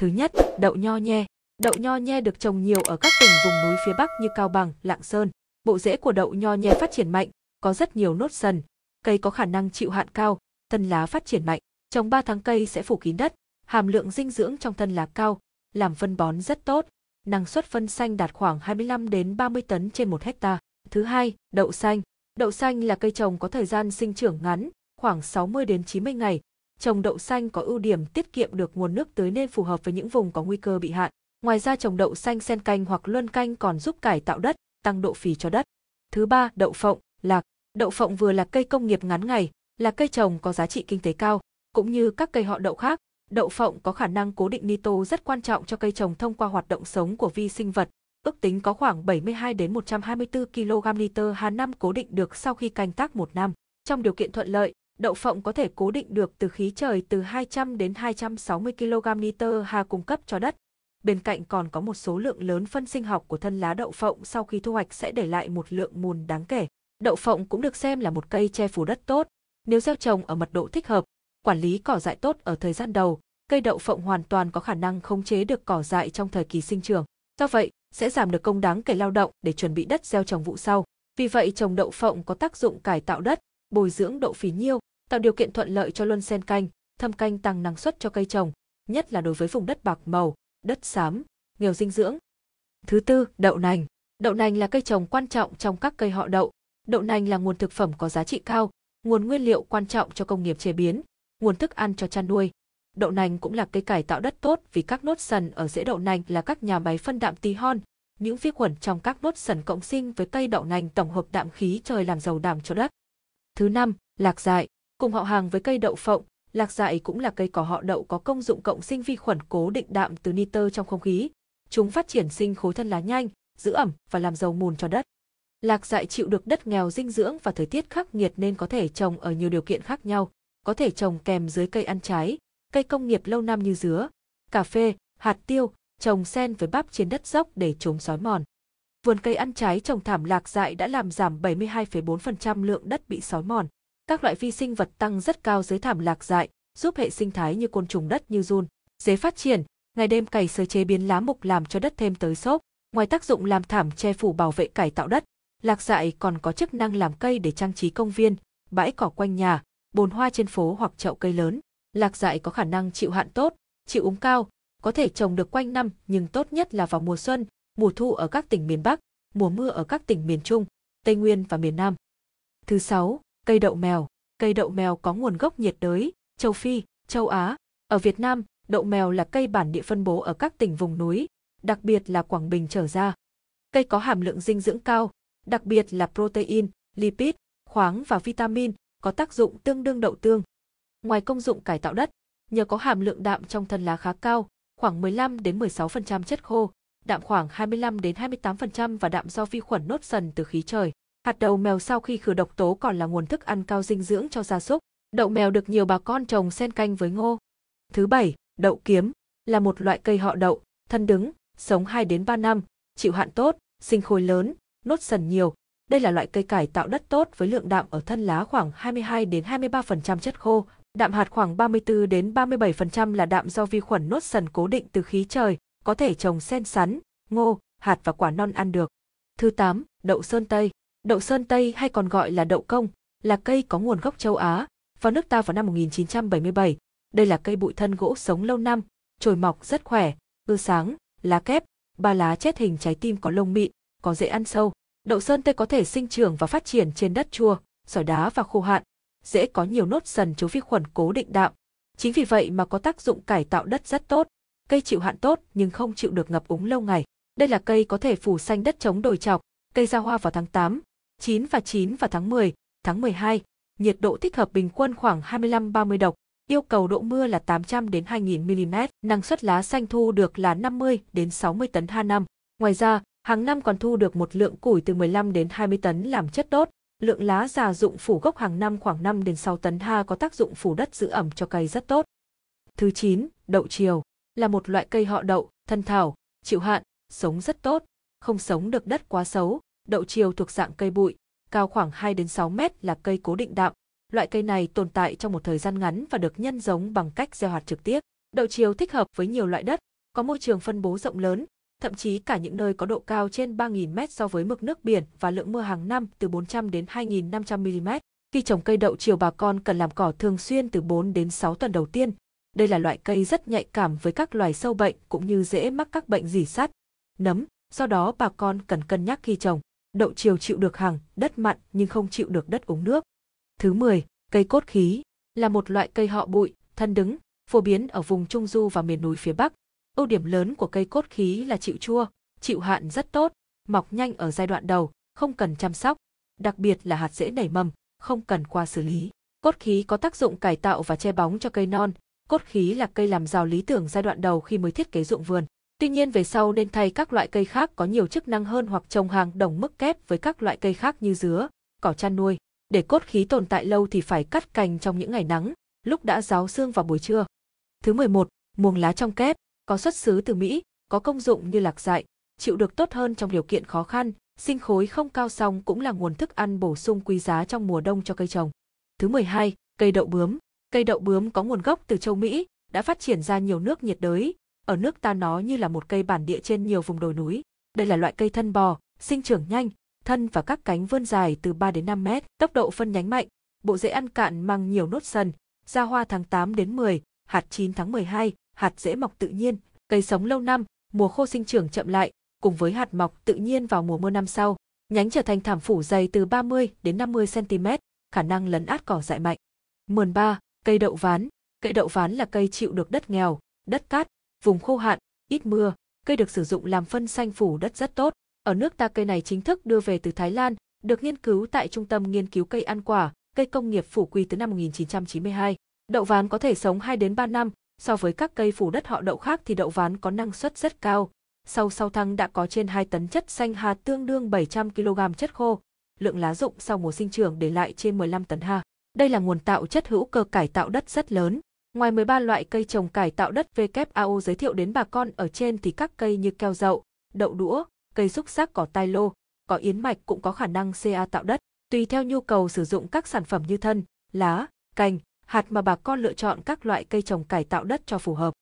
Thứ nhất, đậu nho nhe. Đậu nho nhe được trồng nhiều ở các tỉnh vùng núi phía Bắc như Cao Bằng, Lạng Sơn. Bộ rễ của đậu nho nhe phát triển mạnh, có rất nhiều nốt sần. Cây có khả năng chịu hạn cao, thân lá phát triển mạnh. trong 3 tháng cây sẽ phủ kín đất, hàm lượng dinh dưỡng trong thân lá cao, làm phân bón rất tốt. Năng suất phân xanh đạt khoảng 25 đến 30 tấn trên 1 hecta. Thứ hai, đậu xanh. Đậu xanh là cây trồng có thời gian sinh trưởng ngắn, khoảng 60 đến 90 ngày, trồng đậu xanh có ưu điểm tiết kiệm được nguồn nước tưới nên phù hợp với những vùng có nguy cơ bị hạn. Ngoài ra trồng đậu xanh sen canh hoặc luân canh còn giúp cải tạo đất, tăng độ phì cho đất. Thứ ba, đậu phộng, lạc. Đậu phộng vừa là cây công nghiệp ngắn ngày, là cây trồng có giá trị kinh tế cao, cũng như các cây họ đậu khác. Đậu phộng có khả năng cố định nitro rất quan trọng cho cây trồng thông qua hoạt động sống của vi sinh vật. Ước tính có khoảng 72 đến 124 kg nitơ hàng năm cố định được sau khi canh tác một năm. Trong điều kiện thuận lợi, đậu phộng có thể cố định được từ khí trời từ 200 đến 260 kg nitơ hà cung cấp cho đất. Bên cạnh còn có một số lượng lớn phân sinh học của thân lá đậu phộng sau khi thu hoạch sẽ để lại một lượng mùn đáng kể. Đậu phộng cũng được xem là một cây che phủ đất tốt. Nếu gieo trồng ở mật độ thích hợp, quản lý cỏ dại tốt ở thời gian đầu, cây đậu phộng hoàn toàn có khả năng khống chế được cỏ dại trong thời kỳ sinh trưởng. Do vậy, sẽ giảm được công đáng kể lao động để chuẩn bị đất gieo trồng vụ sau. Vì vậy trồng đậu phộng có tác dụng cải tạo đất, bồi dưỡng độ phì nhiêu, tạo điều kiện thuận lợi cho luân sen canh, thâm canh tăng năng suất cho cây trồng, nhất là đối với vùng đất bạc màu, đất xám, nghèo dinh dưỡng. Thứ tư, đậu nành. Đậu nành là cây trồng quan trọng trong các cây họ đậu. Đậu nành là nguồn thực phẩm có giá trị cao, nguồn nguyên liệu quan trọng cho công nghiệp chế biến, nguồn thức ăn cho chăn nuôi. Đậu nành cũng là cây cải tạo đất tốt vì các nốt sần ở rễ đậu nành là các nhà máy phân đạm tí hon. Những vi khuẩn trong các nốt sần cộng sinh với cây đậu nành tổng hợp đạm khí trời làm giàu đạm cho đất. Thứ năm, lạc dại. Cùng họ hàng với cây đậu phộng, lạc dại cũng là cây cỏ họ đậu có công dụng cộng sinh vi khuẩn cố định đạm từ nitơ trong không khí. Chúng phát triển sinh khối thân lá nhanh, giữ ẩm và làm giàu mùn cho đất. Lạc dại chịu được đất nghèo dinh dưỡng và thời tiết khắc nghiệt nên có thể trồng ở nhiều điều kiện khác nhau, có thể trồng kèm dưới cây ăn trái, cây công nghiệp lâu năm như dứa, cà phê, hạt tiêu, trồng sen với bắp trên đất dốc để chống sói mòn. Vườn cây ăn trái trồng thảm lạc dại đã làm giảm 72,4% lượng đất bị sói mòn các loại vi sinh vật tăng rất cao dưới thảm lạc dại, giúp hệ sinh thái như côn trùng đất như run, dế phát triển, ngày đêm cày sới chế biến lá mục làm cho đất thêm tới xốp, ngoài tác dụng làm thảm che phủ bảo vệ cải tạo đất, lạc dại còn có chức năng làm cây để trang trí công viên, bãi cỏ quanh nhà, bồn hoa trên phố hoặc chậu cây lớn. Lạc dại có khả năng chịu hạn tốt, chịu úng cao, có thể trồng được quanh năm nhưng tốt nhất là vào mùa xuân, mùa thu ở các tỉnh miền Bắc, mùa mưa ở các tỉnh miền Trung, Tây Nguyên và miền Nam. Thứ sáu, Cây đậu mèo, cây đậu mèo có nguồn gốc nhiệt đới, châu Phi, châu Á. Ở Việt Nam, đậu mèo là cây bản địa phân bố ở các tỉnh vùng núi, đặc biệt là Quảng Bình trở ra. Cây có hàm lượng dinh dưỡng cao, đặc biệt là protein, lipid, khoáng và vitamin, có tác dụng tương đương đậu tương. Ngoài công dụng cải tạo đất, nhờ có hàm lượng đạm trong thân lá khá cao, khoảng 15 đến 16% chất khô, đạm khoảng 25 đến 28% và đạm do vi khuẩn nốt sần từ khí trời. Hạt đậu mèo sau khi khử độc tố còn là nguồn thức ăn cao dinh dưỡng cho gia súc. Đậu mèo được nhiều bà con trồng xen canh với ngô. Thứ bảy, đậu kiếm là một loại cây họ đậu, thân đứng, sống 2 đến 3 năm, chịu hạn tốt, sinh khối lớn, nốt sần nhiều. Đây là loại cây cải tạo đất tốt với lượng đạm ở thân lá khoảng 22 đến 23% chất khô, đạm hạt khoảng 34 đến 37% là đạm do vi khuẩn nốt sần cố định từ khí trời, có thể trồng sen sắn, ngô, hạt và quả non ăn được. Thứ 8, đậu sơn tây Đậu sơn Tây hay còn gọi là đậu công, là cây có nguồn gốc châu Á, vào nước ta vào năm 1977. Đây là cây bụi thân gỗ sống lâu năm, trồi mọc rất khỏe, ưa sáng, lá kép, ba lá chết hình trái tim có lông mịn, có dễ ăn sâu. Đậu sơn Tây có thể sinh trưởng và phát triển trên đất chua, sỏi đá và khô hạn, dễ có nhiều nốt sần chống vi khuẩn cố định đạm. Chính vì vậy mà có tác dụng cải tạo đất rất tốt. Cây chịu hạn tốt nhưng không chịu được ngập úng lâu ngày. Đây là cây có thể phủ xanh đất chống đồi chọc, cây ra hoa vào tháng 8, 9 và 9 và tháng 10, tháng 12, nhiệt độ thích hợp bình quân khoảng 25-30 độc, yêu cầu độ mưa là 800 đến 2000 mm, năng suất lá xanh thu được là 50 đến 60 tấn ha năm. Ngoài ra, hàng năm còn thu được một lượng củi từ 15 đến 20 tấn làm chất đốt, lượng lá già dụng phủ gốc hàng năm khoảng 5 đến 6 tấn ha có tác dụng phủ đất giữ ẩm cho cây rất tốt. Thứ 9, đậu chiều là một loại cây họ đậu, thân thảo, chịu hạn, sống rất tốt, không sống được đất quá xấu, đậu chiều thuộc dạng cây bụi, cao khoảng 2 đến 6 mét là cây cố định đạm. Loại cây này tồn tại trong một thời gian ngắn và được nhân giống bằng cách gieo hạt trực tiếp. Đậu chiều thích hợp với nhiều loại đất, có môi trường phân bố rộng lớn, thậm chí cả những nơi có độ cao trên 3.000 mét so với mực nước biển và lượng mưa hàng năm từ 400 đến 2.500 mm. Khi trồng cây đậu chiều bà con cần làm cỏ thường xuyên từ 4 đến 6 tuần đầu tiên. Đây là loại cây rất nhạy cảm với các loài sâu bệnh cũng như dễ mắc các bệnh dỉ sắt, nấm, do đó bà con cần cân nhắc khi trồng. Đậu chiều chịu được hằng đất mặn nhưng không chịu được đất ống nước. Thứ 10, cây cốt khí là một loại cây họ bụi, thân đứng, phổ biến ở vùng trung du và miền núi phía Bắc. Ưu điểm lớn của cây cốt khí là chịu chua, chịu hạn rất tốt, mọc nhanh ở giai đoạn đầu, không cần chăm sóc, đặc biệt là hạt dễ nảy mầm, không cần qua xử lý. Cốt khí có tác dụng cải tạo và che bóng cho cây non, cốt khí là cây làm rào lý tưởng giai đoạn đầu khi mới thiết kế ruộng vườn. Tuy nhiên về sau nên thay các loại cây khác có nhiều chức năng hơn hoặc trồng hàng đồng mức kép với các loại cây khác như dứa, cỏ chăn nuôi. Để cốt khí tồn tại lâu thì phải cắt cành trong những ngày nắng, lúc đã ráo xương vào buổi trưa. Thứ 11, muồng lá trong kép, có xuất xứ từ Mỹ, có công dụng như lạc dại, chịu được tốt hơn trong điều kiện khó khăn, sinh khối không cao song cũng là nguồn thức ăn bổ sung quý giá trong mùa đông cho cây trồng. Thứ 12, cây đậu bướm. Cây đậu bướm có nguồn gốc từ châu Mỹ, đã phát triển ra nhiều nước nhiệt đới, ở nước ta nó như là một cây bản địa trên nhiều vùng đồi núi. Đây là loại cây thân bò, sinh trưởng nhanh, thân và các cánh vươn dài từ 3 đến 5 mét, tốc độ phân nhánh mạnh, bộ rễ ăn cạn mang nhiều nốt sần, ra hoa tháng 8 đến 10, hạt 9 tháng 12, hạt dễ mọc tự nhiên, cây sống lâu năm, mùa khô sinh trưởng chậm lại, cùng với hạt mọc tự nhiên vào mùa mưa năm sau, nhánh trở thành thảm phủ dày từ 30 đến 50 cm, khả năng lấn át cỏ dại mạnh. Mườn 3, cây đậu ván, cây đậu ván là cây chịu được đất nghèo, đất cát, vùng khô hạn, ít mưa, cây được sử dụng làm phân xanh phủ đất rất tốt. Ở nước ta cây này chính thức đưa về từ Thái Lan, được nghiên cứu tại Trung tâm Nghiên cứu Cây ăn quả, cây công nghiệp phủ quy từ năm 1992. Đậu ván có thể sống 2 đến 3 năm, so với các cây phủ đất họ đậu khác thì đậu ván có năng suất rất cao. Sau 6 tháng đã có trên 2 tấn chất xanh hạt tương đương 700 kg chất khô. Lượng lá rụng sau mùa sinh trưởng để lại trên 15 tấn ha. Đây là nguồn tạo chất hữu cơ cải tạo đất rất lớn. Ngoài 13 loại cây trồng cải tạo đất WAO giới thiệu đến bà con ở trên thì các cây như keo dậu, đậu đũa, cây xúc sắc cỏ tai lô, cỏ yến mạch cũng có khả năng CA tạo đất, tùy theo nhu cầu sử dụng các sản phẩm như thân, lá, cành, hạt mà bà con lựa chọn các loại cây trồng cải tạo đất cho phù hợp.